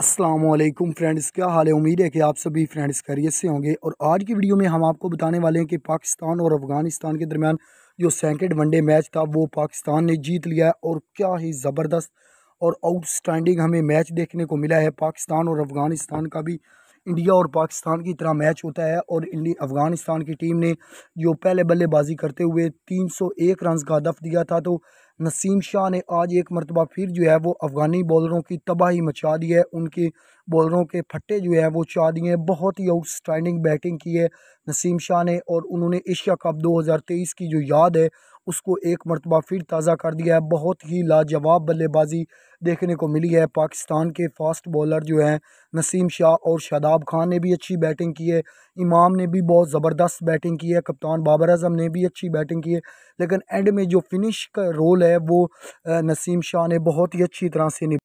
Aslam friends क्या हाल है उम्मीद है कि आप सभी फ्रेंड्स खैरियत से होंगे और आज की वीडियो में हम आपको बताने वाले हैं कि पाकिस्तान और अफगानिस्तान के दरमियान जो सेकेंड वनडे मैच था वो पाकिस्तान ने जीत लिया है और क्या ही ज़बरदस्त और आउटस्टैंडिंग हमें मैच देखने को मिला है पाकिस्तान और अफगानिस्तान का भी इंडिया और पाकिस्तान की तरह मैच होता है और अफगानिस्तान की टीम ने जो पहले बल्लेबाजी करते हुए एक रन का हदफ दिया था तो नसीम शाह ने आज एक मरतबा फिर जो है वो अफ़गानी बॉलरों की तबाही मचा दी है उनके बॉलरों के फट्टे जो है वो चा दिए हैं बहुत ही आउटस्टैंडिंग बैटिंग की है नसीम शाह ने और उन्होंने एशिया कप 2023 की जो याद है उसको एक मरतबा फिर ताज़ा कर दिया है बहुत ही लाजवाब बल्लेबाजी देखने को मिली है पाकिस्तान के फास्ट बॉलर जो हैं नसीम शाह और शादाब खान ने भी अच्छी बैटिंग की है इमाम ने भी बहुत ज़बरदस्त बैटिंग की है कप्तान बाबर अजम ने भी अच्छी बैटिंग की है लेकिन एंड में जो फिनिश का रोल है वो नसीम शाह ने बहुत ही अच्छी तरह से निभ